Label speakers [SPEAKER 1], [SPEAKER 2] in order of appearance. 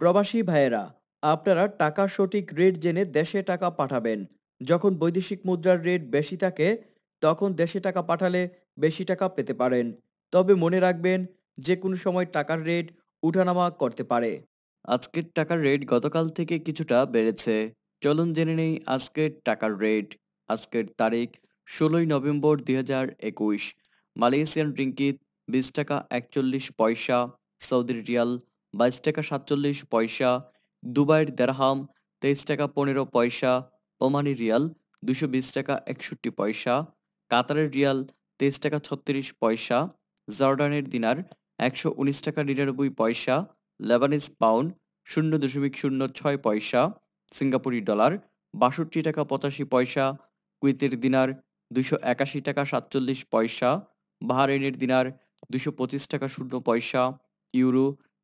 [SPEAKER 1] প্রবাসী ভাইয়েরা আপনারা টাকা সঠিক রেট জেনে দেশে টাকা পাঠাবেন যখন বৈদেশিক মুদ্রার রেট বেশি থাকে তখন দেশে টাকা পাঠালে বেশি টাকা পেতে পারেন তবে মনে রাখবেন যে কোনো সময় টাকার রেট উঠানামা করতে পারে আজকের টাকার রেট গতকাল থেকে কিছুটা বেড়েছে চলুন জেনে নেই আজকের টাকার রেট আজকের তারিখ ষোলোই নভেম্বর দুই হাজার একুশ মালয়েশিয়ান ড্রিঙ্কিত বিশ টাকা একচল্লিশ পয়সা সৌদি রিয়াল বাইশ টাকা সাতচল্লিশ পয়সা দুবাইয়ের দেড়হাম তেইশ টাকা পনেরো পয়সা ওমানি রিয়াল দুশো বিশ টাকা একষট্টি পয়সা কাতারের রিয়াল তেইশ টাকা ছত্রিশ পয়সা জর্ডানের দিনার একশো উনিশ টাকা নিরানব্বই পয়সা লেবানিস পাউন্ড শূন্য দশমিক শূন্য ছয় পয়সা সিঙ্গাপুরি ডলার বাষট্টি টাকা পঁচাশি পয়সা কুইতের দিনার দুশো একাশি টাকা সাতচল্লিশ পয়সা বাহারেনের দিনার দুশো পঁচিশ টাকা শূন্য পয়সা ইউরো